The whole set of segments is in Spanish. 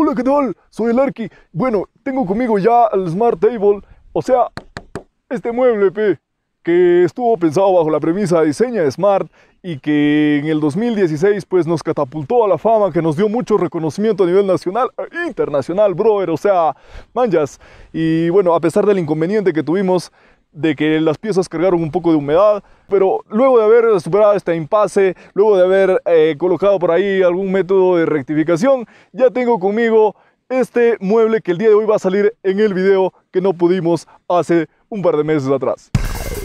Hola, ¿qué tal? Soy el Arqui. Bueno, tengo conmigo ya el Smart Table, o sea, este mueble, que estuvo pensado bajo la premisa de diseño de Smart y que en el 2016 pues nos catapultó a la fama, que nos dio mucho reconocimiento a nivel nacional e internacional, brother, o sea, manjas. Y bueno, a pesar del inconveniente que tuvimos, de que las piezas cargaron un poco de humedad, pero luego de haber superado este impasse, luego de haber eh, colocado por ahí algún método de rectificación, ya tengo conmigo este mueble que el día de hoy va a salir en el video que no pudimos hace un par de meses atrás.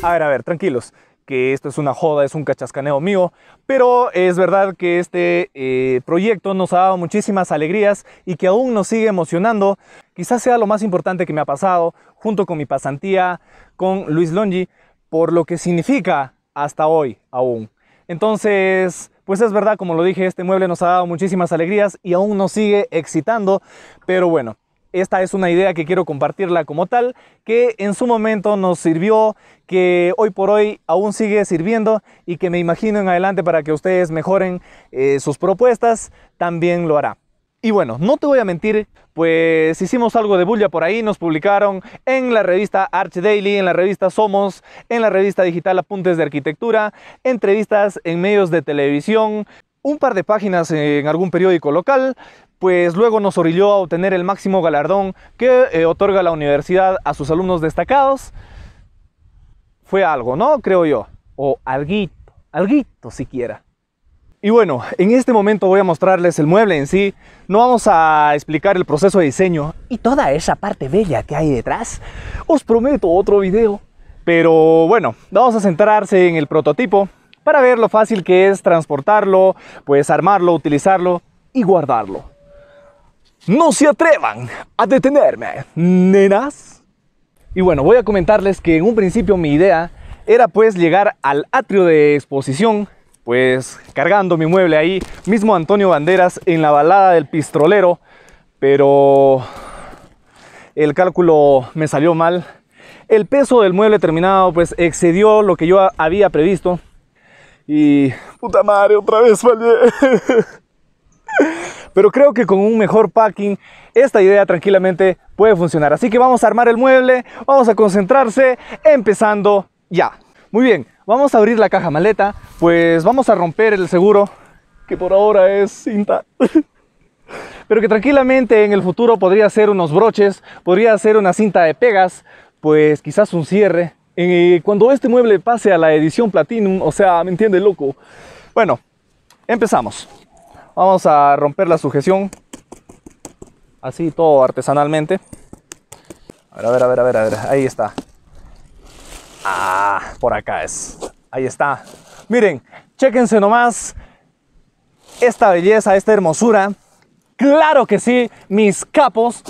A ver, a ver, tranquilos, que esto es una joda, es un cachascaneo mío, pero es verdad que este eh, proyecto nos ha dado muchísimas alegrías y que aún nos sigue emocionando, Quizás sea lo más importante que me ha pasado junto con mi pasantía con Luis Longi por lo que significa hasta hoy aún. Entonces, pues es verdad, como lo dije, este mueble nos ha dado muchísimas alegrías y aún nos sigue excitando, pero bueno, esta es una idea que quiero compartirla como tal, que en su momento nos sirvió, que hoy por hoy aún sigue sirviendo y que me imagino en adelante para que ustedes mejoren eh, sus propuestas, también lo hará. Y bueno, no te voy a mentir, pues hicimos algo de bulla por ahí, nos publicaron en la revista Arch Daily, en la revista Somos, en la revista digital Apuntes de Arquitectura, entrevistas en medios de televisión, un par de páginas en algún periódico local, pues luego nos orilló a obtener el máximo galardón que eh, otorga la universidad a sus alumnos destacados. Fue algo, ¿no? Creo yo. O alguito, alguito siquiera. Y bueno, en este momento voy a mostrarles el mueble en sí. No vamos a explicar el proceso de diseño y toda esa parte bella que hay detrás. Os prometo otro video. Pero bueno, vamos a centrarse en el prototipo para ver lo fácil que es transportarlo, pues armarlo, utilizarlo y guardarlo. No se atrevan a detenerme, nenas. Y bueno, voy a comentarles que en un principio mi idea era pues llegar al atrio de exposición pues cargando mi mueble ahí, mismo Antonio Banderas en la balada del pistolero pero el cálculo me salió mal. El peso del mueble terminado pues excedió lo que yo había previsto y puta madre, otra vez fallé. Pero creo que con un mejor packing esta idea tranquilamente puede funcionar. Así que vamos a armar el mueble, vamos a concentrarse, empezando ya. Muy bien, Vamos a abrir la caja maleta, pues vamos a romper el seguro, que por ahora es cinta. Pero que tranquilamente en el futuro podría ser unos broches, podría ser una cinta de pegas, pues quizás un cierre. Eh, cuando este mueble pase a la edición Platinum, o sea, ¿me entiende, loco? Bueno, empezamos. Vamos a romper la sujeción, así todo artesanalmente. A ver, a ver, a ver, a ver, ahí está. Ah, por acá es. Ahí está. Miren, chéquense nomás esta belleza, esta hermosura. Claro que sí, mis capos.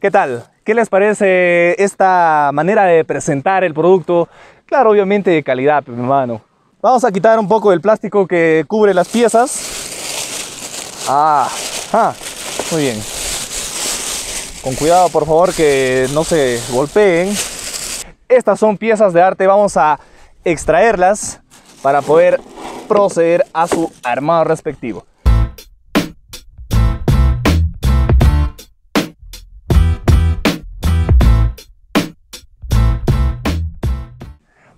¿Qué tal? ¿Qué les parece esta manera de presentar el producto? Claro, obviamente de calidad, pues, mi hermano. Vamos a quitar un poco del plástico que cubre las piezas. Ah, ah, muy bien. Con cuidado, por favor, que no se golpeen. Estas son piezas de arte, vamos a extraerlas para poder proceder a su armado respectivo.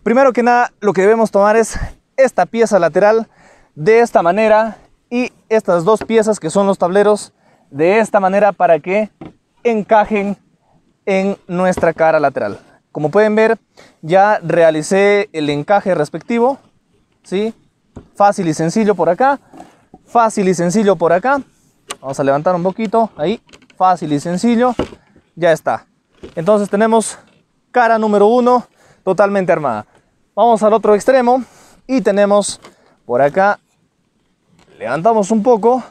Primero que nada, lo que debemos tomar es esta pieza lateral de esta manera y estas dos piezas que son los tableros de esta manera para que encajen en nuestra cara lateral. Como pueden ver, ya realicé el encaje respectivo, ¿sí? Fácil y sencillo por acá, fácil y sencillo por acá. Vamos a levantar un poquito, ahí, fácil y sencillo, ya está. Entonces tenemos cara número uno totalmente armada. Vamos al otro extremo y tenemos por acá, levantamos un poco,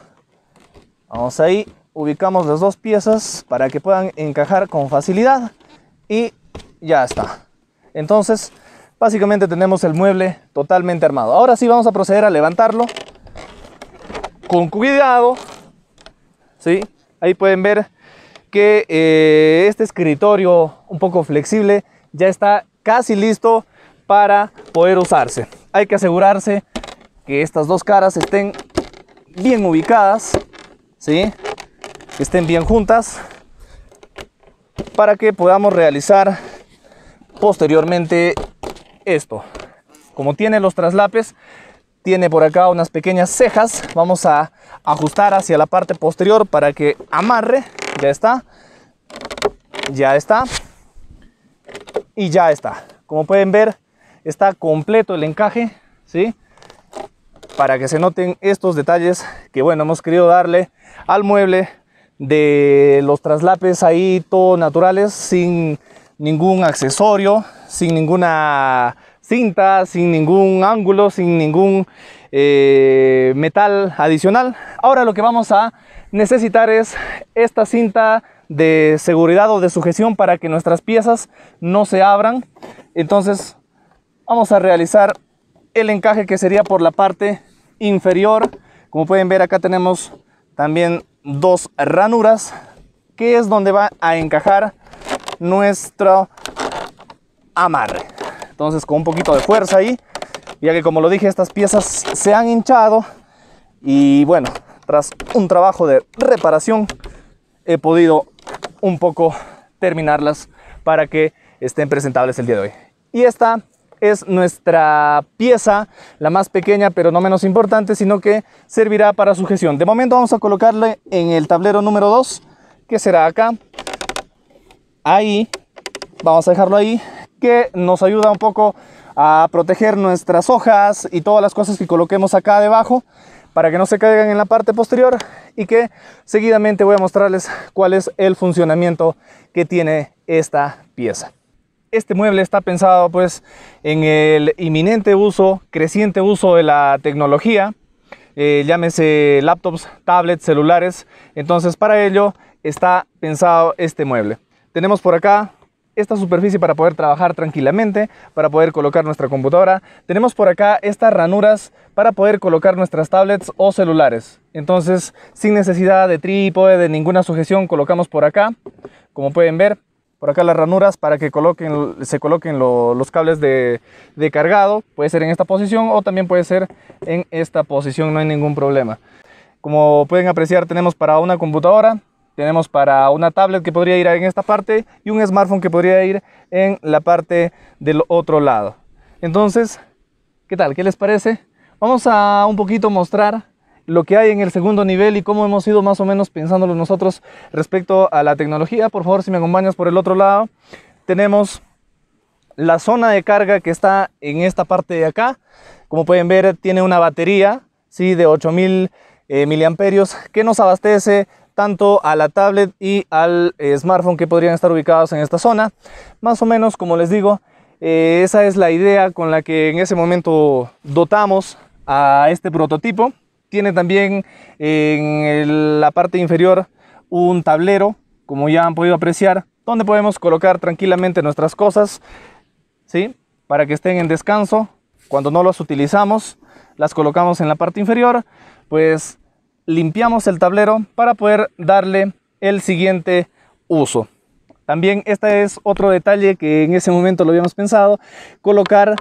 vamos ahí, ubicamos las dos piezas para que puedan encajar con facilidad y ya está. Entonces, básicamente tenemos el mueble totalmente armado. Ahora sí vamos a proceder a levantarlo con cuidado. ¿sí? Ahí pueden ver que eh, este escritorio un poco flexible ya está casi listo para poder usarse. Hay que asegurarse que estas dos caras estén bien ubicadas, ¿sí? que estén bien juntas para que podamos realizar Posteriormente, esto. Como tiene los traslapes, tiene por acá unas pequeñas cejas. Vamos a ajustar hacia la parte posterior para que amarre. Ya está. Ya está. Y ya está. Como pueden ver, está completo el encaje. ¿Sí? Para que se noten estos detalles que, bueno, hemos querido darle al mueble de los traslapes ahí todo naturales sin ningún accesorio, sin ninguna cinta, sin ningún ángulo, sin ningún eh, metal adicional. Ahora lo que vamos a necesitar es esta cinta de seguridad o de sujeción para que nuestras piezas no se abran. Entonces vamos a realizar el encaje que sería por la parte inferior. Como pueden ver acá tenemos también dos ranuras que es donde va a encajar nuestro amarre. Entonces con un poquito de fuerza ahí, ya que como lo dije, estas piezas se han hinchado y bueno, tras un trabajo de reparación he podido un poco terminarlas para que estén presentables el día de hoy. Y esta es nuestra pieza, la más pequeña pero no menos importante, sino que servirá para sujeción. De momento vamos a colocarle en el tablero número 2, que será acá, ahí, vamos a dejarlo ahí, que nos ayuda un poco a proteger nuestras hojas y todas las cosas que coloquemos acá debajo para que no se caigan en la parte posterior y que seguidamente voy a mostrarles cuál es el funcionamiento que tiene esta pieza. Este mueble está pensado pues en el inminente uso, creciente uso de la tecnología, eh, llámese laptops, tablets, celulares, entonces para ello está pensado este mueble. Tenemos por acá esta superficie para poder trabajar tranquilamente, para poder colocar nuestra computadora. Tenemos por acá estas ranuras para poder colocar nuestras tablets o celulares. Entonces, sin necesidad de trípode, de ninguna sujeción, colocamos por acá, como pueden ver, por acá las ranuras para que coloquen, se coloquen los cables de, de cargado. Puede ser en esta posición o también puede ser en esta posición, no hay ningún problema. Como pueden apreciar, tenemos para una computadora, tenemos para una tablet que podría ir en esta parte y un smartphone que podría ir en la parte del otro lado. Entonces, ¿qué tal? ¿Qué les parece? Vamos a un poquito mostrar lo que hay en el segundo nivel y cómo hemos ido más o menos pensándolo nosotros respecto a la tecnología. Por favor, si me acompañas por el otro lado, tenemos la zona de carga que está en esta parte de acá. Como pueden ver, tiene una batería ¿sí? de 8000 mil eh, miliamperios que nos abastece tanto a la tablet y al eh, smartphone que podrían estar ubicados en esta zona. Más o menos, como les digo, eh, esa es la idea con la que en ese momento dotamos a este prototipo. Tiene también eh, en la parte inferior un tablero, como ya han podido apreciar, donde podemos colocar tranquilamente nuestras cosas, ¿sí? Para que estén en descanso. Cuando no las utilizamos, las colocamos en la parte inferior, pues limpiamos el tablero para poder darle el siguiente uso. También este es otro detalle que en ese momento lo habíamos pensado, colocar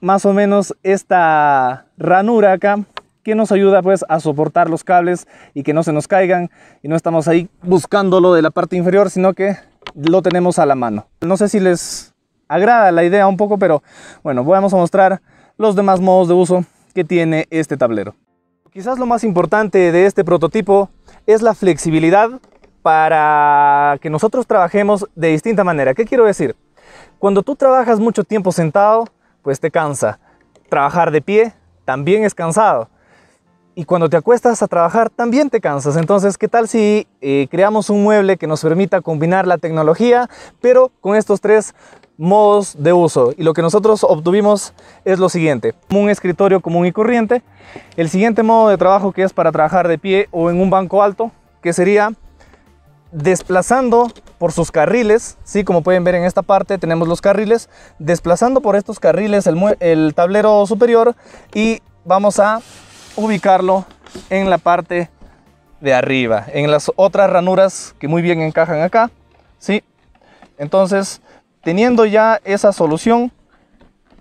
más o menos esta ranura acá que nos ayuda pues a soportar los cables y que no se nos caigan y no estamos ahí buscándolo de la parte inferior sino que lo tenemos a la mano no sé si les agrada la idea un poco pero bueno vamos a mostrar los demás modos de uso que tiene este tablero Quizás lo más importante de este prototipo es la flexibilidad para que nosotros trabajemos de distinta manera. ¿Qué quiero decir? Cuando tú trabajas mucho tiempo sentado, pues te cansa. Trabajar de pie también es cansado. Y cuando te acuestas a trabajar también te cansas. Entonces, ¿qué tal si eh, creamos un mueble que nos permita combinar la tecnología, pero con estos tres modos de uso y lo que nosotros obtuvimos es lo siguiente un escritorio común y corriente el siguiente modo de trabajo que es para trabajar de pie o en un banco alto que sería desplazando por sus carriles sí como pueden ver en esta parte tenemos los carriles desplazando por estos carriles el, el tablero superior y vamos a ubicarlo en la parte de arriba en las otras ranuras que muy bien encajan acá sí entonces Teniendo ya esa solución,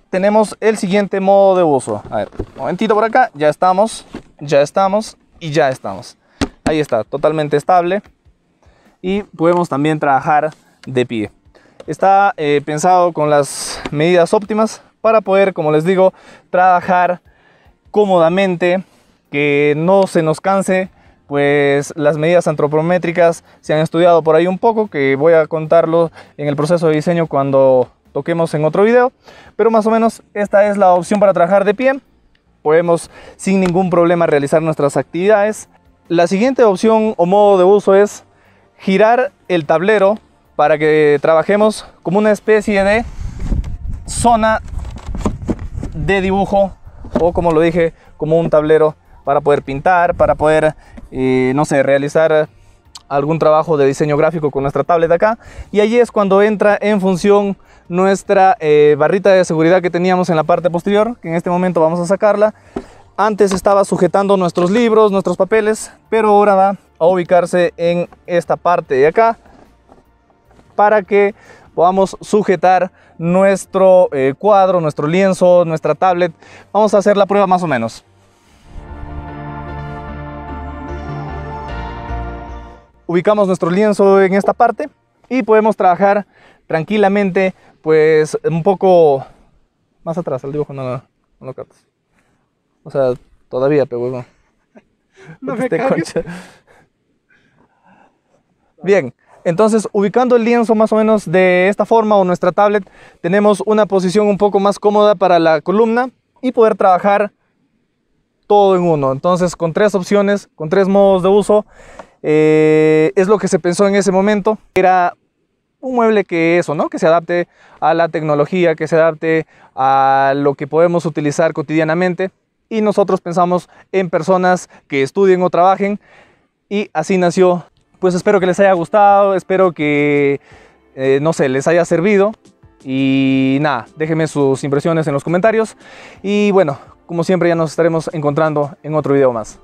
tenemos el siguiente modo de uso. A ver, un momentito por acá, ya estamos, ya estamos y ya estamos. Ahí está, totalmente estable. Y podemos también trabajar de pie. Está eh, pensado con las medidas óptimas para poder, como les digo, trabajar cómodamente, que no se nos canse pues las medidas antropométricas se han estudiado por ahí un poco, que voy a contarlo en el proceso de diseño cuando toquemos en otro video, pero más o menos esta es la opción para trabajar de pie. Podemos sin ningún problema realizar nuestras actividades. La siguiente opción o modo de uso es girar el tablero para que trabajemos como una especie de zona de dibujo o como lo dije, como un tablero para poder pintar, para poder, eh, no sé, realizar algún trabajo de diseño gráfico con nuestra tablet acá. Y allí es cuando entra en función nuestra eh, barrita de seguridad que teníamos en la parte posterior, que en este momento vamos a sacarla. Antes estaba sujetando nuestros libros, nuestros papeles, pero ahora va a ubicarse en esta parte de acá para que podamos sujetar nuestro eh, cuadro, nuestro lienzo, nuestra tablet. Vamos a hacer la prueba más o menos. ubicamos nuestro lienzo en esta parte y podemos trabajar tranquilamente, pues un poco más atrás, el dibujo no, no, lo captas. O sea, todavía, pero bueno este Bien, entonces ubicando el lienzo más o menos de esta forma o nuestra tablet, tenemos una posición un poco más cómoda para la columna y poder trabajar todo en uno. Entonces con tres opciones, con tres modos de uso, eh, es lo que se pensó en ese momento. Era un mueble que eso, ¿no? Que se adapte a la tecnología, que se adapte a lo que podemos utilizar cotidianamente. Y nosotros pensamos en personas que estudien o trabajen. Y así nació. Pues espero que les haya gustado, espero que, eh, no sé, les haya servido. Y nada, déjenme sus impresiones en los comentarios. Y bueno, como siempre ya nos estaremos encontrando en otro video más.